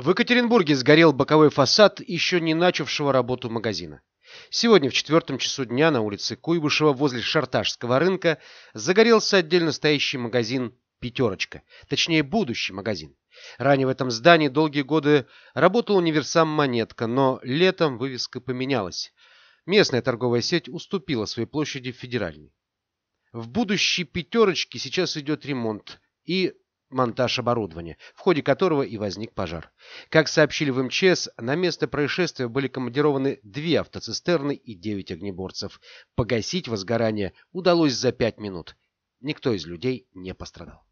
В Екатеринбурге сгорел боковой фасад еще не начавшего работу магазина. Сегодня в четвертом часу дня на улице Куйбышева возле Шарташского рынка загорелся отдельно стоящий магазин «Пятерочка», точнее будущий магазин. Ранее в этом здании долгие годы работал универсам «Монетка», но летом вывеска поменялась. Местная торговая сеть уступила своей площади федеральной. В будущей «Пятерочке» сейчас идет ремонт, и монтаж оборудования, в ходе которого и возник пожар. Как сообщили в МЧС, на место происшествия были командированы две автоцистерны и девять огнеборцев. Погасить возгорание удалось за пять минут. Никто из людей не пострадал.